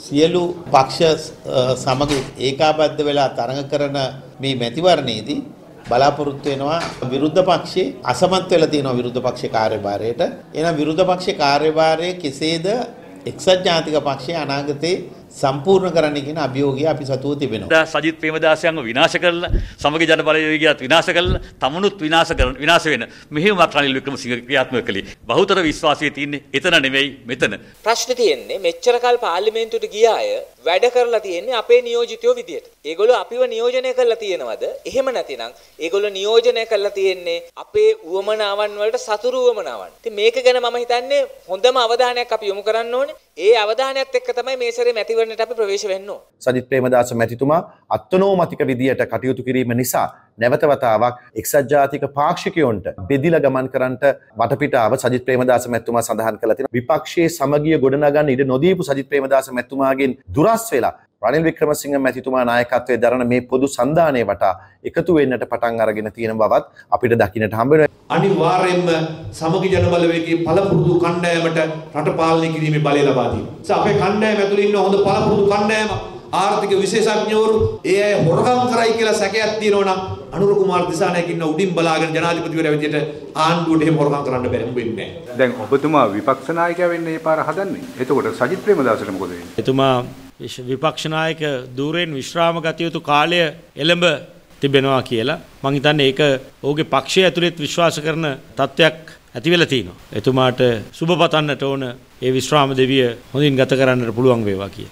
සියලු පක්ෂ සමග ඒකාබද්ධ වෙලා තරඟ කරන මේ මැතිවරණයේදී බලාපොරොත්තු වෙනවා විරුද්ධ පක්ෂයේ අසමත් වෙලා තියෙනවා විරුද්ධ පක්ෂයේ කාර්යභාරයට. එහෙනම් විරුද්ධ පක්ෂයේ කාර්යභාරය කෙසේද එක්සත් ජාතික පක්ෂයේ අනාගතේ සම්පූර්ණ කරන්න කියන අභියෝගය අපි සතුව තිබෙනවා. සජිත් ප්‍රේමදාසයන්ව විනාශ කරලා සමග ජනබලවේගියත් විනාශ කරලා තමනුත් විනාශ කරන විනාශ වෙන මෙහෙමක් රනිල් වික්‍රමසිංහ ක්‍රියාත්මක කළේ. බහුතර විශ්වාසය තියන්නේ එතන නෙමෙයි මෙතන. ප්‍රශ්නේ තියෙන්නේ මෙච්චර කල් පාර්ලිමේන්තුවට ගිය අය වැඩ කරලා තියෙන්නේ අපේ නියෝජිතයෝ විදියට. ඒගොල්ලෝ අපිව නියෝජනය කරලා තියෙනවද? එහෙම නැතිනම් ඒගොල්ලෝ නියෝජනය කරලා තියෙන්නේ අපේ උවමනාවන් වලට සතුරු උවමනාවන්. ඉතින් මේක ගැන මම හිතන්නේ හොඳම අවධානයක් අපි යොමු කරන්න ඕනේ. ඒ අවධානයත් එක්ක තමයි මේ සැරේ මැතිවරණයට අපි ප්‍රවේශ වෙන්න ඕනේ. සජිත් ප්‍රේමදාස මැතිතුමා අත්නෝමතික විදියට කටයුතු කිරීම නිසා නැවතවතාවක් එක්සත් ජාතික පාක්ෂිකයොන්ට බෙදිල ගමන් කරන්නට වටපිටාව සජිත් ප්‍රේමදාස මැතිතුමා සඳහන් කළා තියෙනවා විපක්ෂයේ සමගිය ගොඩනගන්න ඉඩ නොදීපු සජිත් ප්‍රේමදාස මැතිතුමාගෙන් දුරස් වෙලා රනිල් වික්‍රමසිංහ මැතිතුමා නායකත්වයේ දරන මේ පොදු සන්ධානය වටා එකතු වෙන්නට පටන් අරගෙන තියෙන බවත් අපිට දකින්නට හම්බ වෙනවා අනිවාර්යෙන්ම සමගි ජනබලවේගයේ පළපුරුදු කණ්ඩායමට රට පාලනය කිරීමේ බලය ලබා දීම. ඒ නිසා අපේ කණ්ඩායම ඇතුළේ ඉන්න හොඳ පළපුරුදු කණ්ඩායමක් ආර්ථික විශේෂඥවරු ඒ අය හොරකම් කරයි කියලා සැකයක් තියෙනවා නම් අනුර කුමාර දිසානායක ඉන්න උඩින් බලාගෙන ජනාධිපතිවරයා විදියට ආණ්ඩුවට එහෙම හොරකම් කරන්න බැරි වෙන්නේ නැහැ. දැන් ඔබතුමා විපක්ෂ නායකයා වෙන්න ඒ පාර හදන්නේ. එතකොට සජිත් ප්‍රේමදාසට මොකද වෙන්නේ? එතුමා විපක්ෂ නායක ධූරයෙන් විශ්‍රාම ගත යුතු කාලය එළඹ තිබෙනවා කියලා මං හිතන්නේ ඒක ඔහුගේ පක්ෂය ඇතුළෙත් විශ්වාස කරන තත්වයක් ඇති වෙලා තිනවා. එතුමාට සුබ පතන්නට ඕන ඒ විශ්‍රාම දෙවිය හොඳින් ගත කරන්නට පුළුවන් වේවා කියලා.